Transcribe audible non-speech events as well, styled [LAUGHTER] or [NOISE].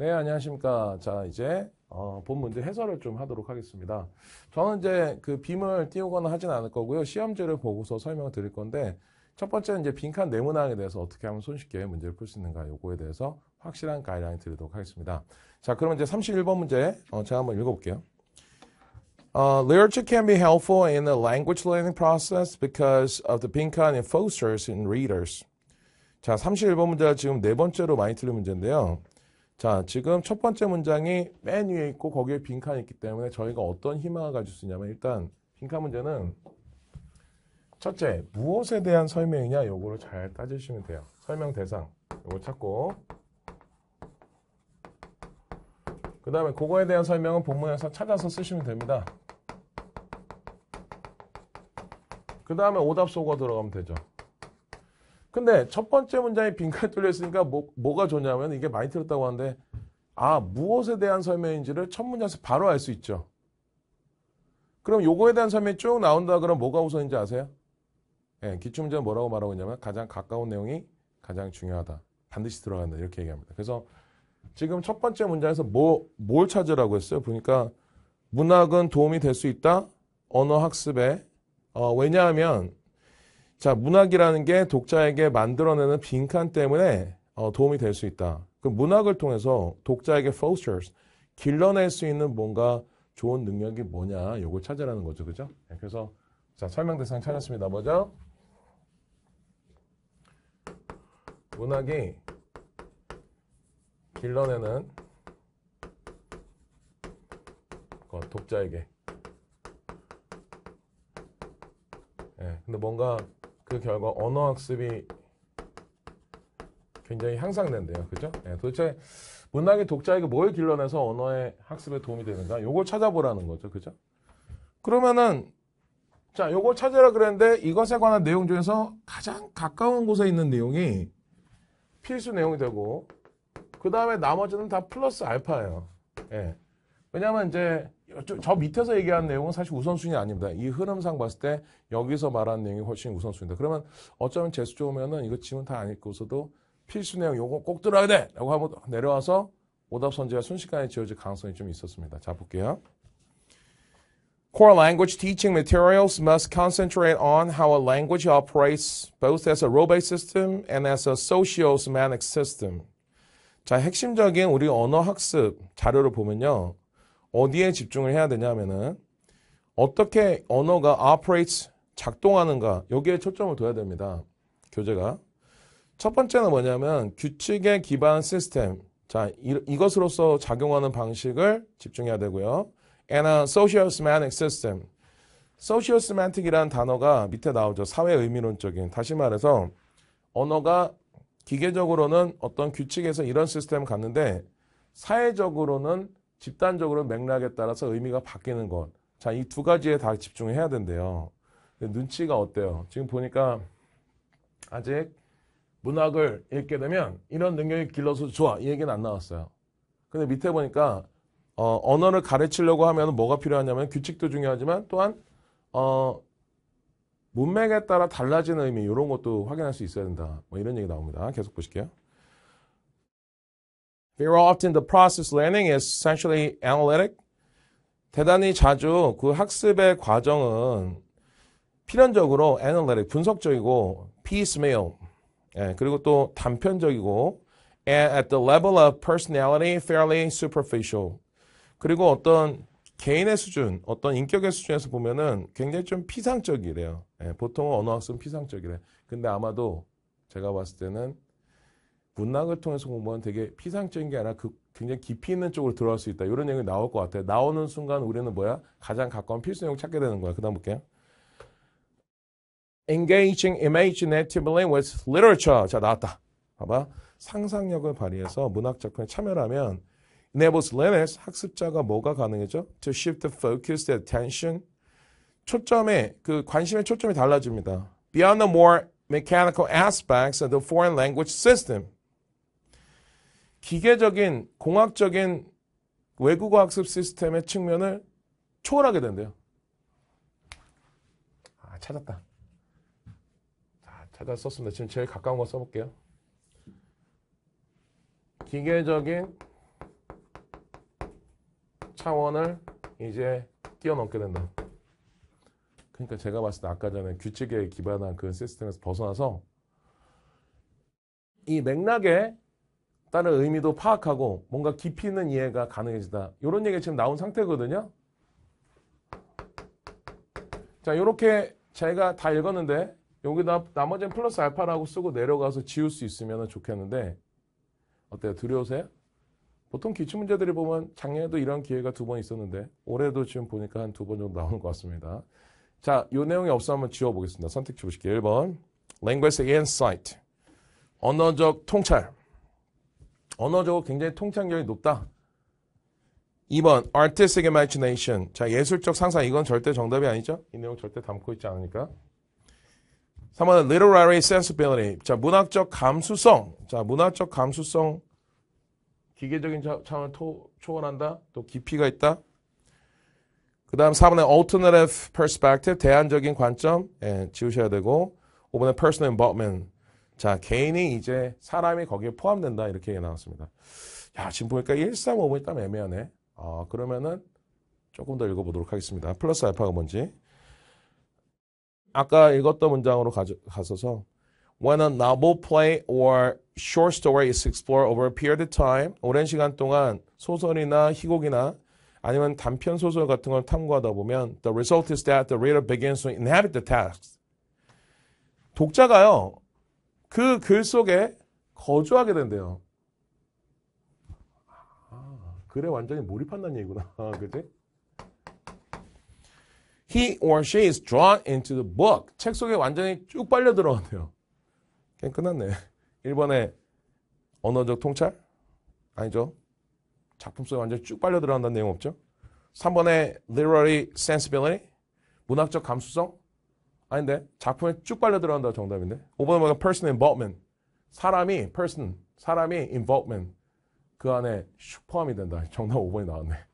네, 안녕하십니까. 자, 이제 어, 본 문제 해설을 좀 하도록 하겠습니다. 저는 이제 그 빔을 띄우거나 하진 않을 거고요. 시험지를 보고서 설명을 드릴 건데 첫 번째는 이제 빈칸 네모나항에 대해서 어떻게 하면 손쉽게 문제를 풀 수 있는가 요거에 대해서 확실한 가이드라인 드리도록 하겠습니다. 자, 그러면 이제 31번 문제 어, 제가 한번 읽어볼게요. Uh, literature can be helpful in the language learning process because of the 빈칸 enforcers in readers. 자, 31번 문제가 지금 네 번째로 많이 틀린 문제인데요. 자, 지금 첫 번째 문장이 맨 위에 있고 거기에 빈칸이 있기 때문에 저희가 어떤 희망을 가질 수 있냐면 일단 빈칸 문제는 첫째, 무엇에 대한 설명이냐 요거를 잘 따지시면 돼요. 설명 대상 요거 찾고 그 다음에 그거에 대한 설명은 본문에서 찾아서 쓰시면 됩니다. 그 다음에 오답 속어 들어가면 되죠. 근데 첫 번째 문장이 빈칸이 [LAUGHS] 뚫려있으니까 뭐, 뭐가 좋냐면 이게 많이 들었다고 하는데 아 무엇에 대한 설명인지를 첫 문장에서 바로 알 수 있죠. 그럼 요거에 대한 설명이 쭉 나온다 그러면 뭐가 우선인지 아세요? 예, 기출문제는 뭐라고 말하고 있냐면 가장 가까운 내용이 가장 중요하다. 반드시 들어간다 이렇게 얘기합니다. 그래서 지금 첫 번째 문장에서 뭐, 뭘 찾으라고 했어요? 보니까 문학은 도움이 될 수 있다. 언어 학습에. 어, 왜냐하면 자, 문학이라는 게 독자에게 만들어내는 빈칸 때문에 어, 도움이 될 수 있다. 그 문학을 통해서 독자에게 fosters, 길러낼 수 있는 뭔가 좋은 능력이 뭐냐, 요걸 찾으라는 거죠. 그죠? 네, 그래서, 자, 설명 대상 찾았습니다. 뭐죠? 문학이 길러내는 것, 독자에게. 예, 네, 근데 뭔가 그 결과 언어학습이 굉장히 향상된대요. 그죠? 네, 도대체 문학의 독자에게 뭘 길러내서 언어의 학습에 도움이 되는가? 요걸 찾아보라는 거죠. 그죠? 그러면은 자, 요걸 찾으라 그랬는데 이것에 관한 내용 중에서 가장 가까운 곳에 있는 내용이 필수 내용이 되고 그 다음에 나머지는 다 플러스 알파예요. 예. 왜냐하면 이제 저 밑에서 얘기한 내용은 사실 우선순위 아닙니다. 이 흐름상 봤을 때 여기서 말한 내용이 훨씬 우선순위다. 그러면 어쩌면 재수 좋으면은 이거 지금다 안 읽고서도 필수 내용 요거 꼭 들어야 돼! 라고 하고 내려와서 오답 선지가 순식간에 지어질 가능성이 좀 있었습니다. 자, 볼게요. Core language teaching materials must concentrate on how a language operates both as a r o b a s system and as a socio-semantic system. 자, 핵심적인 우리 언어 학습 자료를 보면요. 어디에 집중을 해야 되냐면은 어떻게 언어가 operates 작동하는가 여기에 초점을 둬야 됩니다. 교재가 첫 번째는 뭐냐면 규칙에 기반 시스템 자 이, 이것으로서 작용하는 방식을 집중해야 되고요. and a social semantic system social semantic이라는 단어가 밑에 나오죠. 사회 의미론적인 다시 말해서 언어가 기계적으로는 어떤 규칙에서 이런 시스템 을갖는데 사회적으로는 집단적으로 맥락에 따라서 의미가 바뀌는 것. 자, 이 두 가지에 다 집중해야 된대요. 눈치가 어때요? 지금 보니까 아직 문학을 읽게 되면 이런 능력이 길러서 좋아. 이 얘기는 안 나왔어요. 근데 밑에 보니까 어, 언어를 가르치려고 하면 뭐가 필요하냐면 규칙도 중요하지만 또한 어, 문맥에 따라 달라지는 의미 이런 것도 확인할 수 있어야 된다. 뭐 이런 얘기 나옵니다. 계속 보실게요. Very often the process learning is essentially analytic. 대단히 자주 그 학습의 과정은 필연적으로 analytic, 분석적이고 piecemeal, 예, 그리고 또 단편적이고 and at the level of personality fairly superficial. 그리고 어떤 개인의 수준, 어떤 인격의 수준에서 보면은 굉장히 좀 피상적이래요. 예, 보통은 언어학습은 피상적이래. 근데 아마도 제가 봤을 때는 문학을 통해서 공부하면 되게 피상적인 게 아니라 그 굉장히 깊이 있는 쪽으로 들어갈 수 있다. 이런 얘기가 나올 것 같아요. 나오는 순간 우리는 뭐야? 가장 가까운 필수 내용을 찾게 되는 거야. 그 다음 볼게요. Engaging imaginatively with literature. 자, 나왔다. 봐봐. 상상력을 발휘해서 문학 작품에 참여하면 를 enables learners, 학습자가 뭐가 가능해져? To shift the focus, the attention. 초점에, 그 관심의 초점이 달라집니다. Beyond the more mechanical aspects of the foreign language system. 기계적인 공학적인 외국어 학습 시스템의 측면을 초월하게 된대요. 아, 찾았다. 자, 찾아 썼습니다. 지금 제일 가까운 거 써볼게요. 기계적인 차원을 이제 뛰어넘게 된다. 그러니까 제가 봤을 때 아까 전에 규칙에 기반한 그 시스템에서 벗어나서 이 맥락에 다른 의미도 파악하고 뭔가 깊이 있는 이해가 가능해지다. 이런 얘기가 지금 나온 상태거든요. 자, 이렇게 제가 다 읽었는데 여기다 나머지는 플러스 알파라고 쓰고 내려가서 지울 수 있으면 좋겠는데 어때요? 두려우세요? 보통 기출문제들이 보면 작년에도 이런 기회가 두 번 있었는데 올해도 지금 보니까 한 두 번 정도 나오는 것 같습니다. 자, 이 내용이 없어 한번 지워보겠습니다. 선택지 보실게요. 1번 Language and Sight 언어적 통찰 언어적으로 굉장히 통찰력이 높다. 2번 artistic imagination. 자, 예술적 상상 이건 절대 정답이 아니죠. 이 내용 절대 담고 있지 않으니까. 3번 literary sensibility. 자, 문학적 감수성. 자, 문학적 감수성 기계적인 차원을 토, 초월한다. 또 깊이가 있다. 그 다음 4번에 alternative perspective, 대안적인 관점 예, 지우셔야 되고 5번에 personal involvement, 자, 개인이 이제 사람이 거기에 포함된다. 이렇게 나왔습니다. 야, 지금 보니까 1, 3, 5번이 딱 애매하네. 어, 그러면은 조금 더 읽어보도록 하겠습니다. 플러스 알파가 뭔지. 아까 읽었던 문장으로 가져, 가서서 When a novel play or short story is explored over a period of time, 오랜 시간 동안 소설이나 희곡이나 아니면 단편 소설 같은 걸 탐구하다 보면 the result is that the reader begins to inhabit the text. 독자가요. 그글 속에 거주하게 된대요. 아, 글에 완전히 몰입한다는 얘기구나. [LAUGHS] 아, 그지? He or she is drawn into the book. 책 속에 완전히 쭉 빨려 들어간대요. 게임 끝났네. 1번에 언어적 통찰? 아니죠. 작품 속에 완전히 쭉 빨려 들어간다는 내용 없죠? 3번에 literary sensibility? 문학적 감수성? 아닌데 작품에 쭉 빨려 들어간다 정답인데 5번 뭐가 person involvement 사람이 person 사람이 involvement 그 안에 슈퍼함이 된다 [LAUGHS] 정답 5번이 나왔네